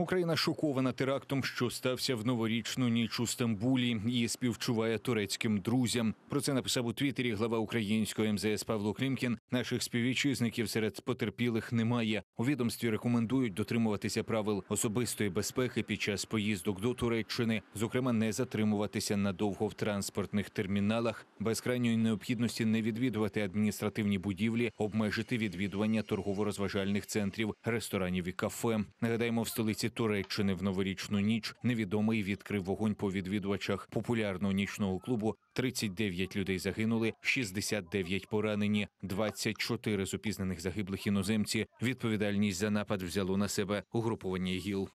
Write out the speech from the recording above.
Україна шокована терактом, що стався в новорічну ніч у Стамбулі. Її співчуває турецьким друзям. Про це написав у Твіттері глава української МЗС Павло Клімкін. Наших співвітчизників серед потерпілих немає. У відомстві рекомендують дотримуватися правил особистої безпеки під час поїздок до Туреччини, зокрема, не затримуватися надовго в транспортних терміналах, без крайньої необхідності не відвідувати адміністративні будівлі, обмежити відвідування торгово-розважальних центрів, ресторанів і кафе. Нагадаємо, в столиці. Туреччини в новорічну ніч невідомий відкрив вогонь по відвідувачах популярного нічного клубу. 39 людей загинули, 69 поранені, 24 з опізнаних загиблих іноземці. Відповідальність за напад взяло на себе угруповання ГІЛ.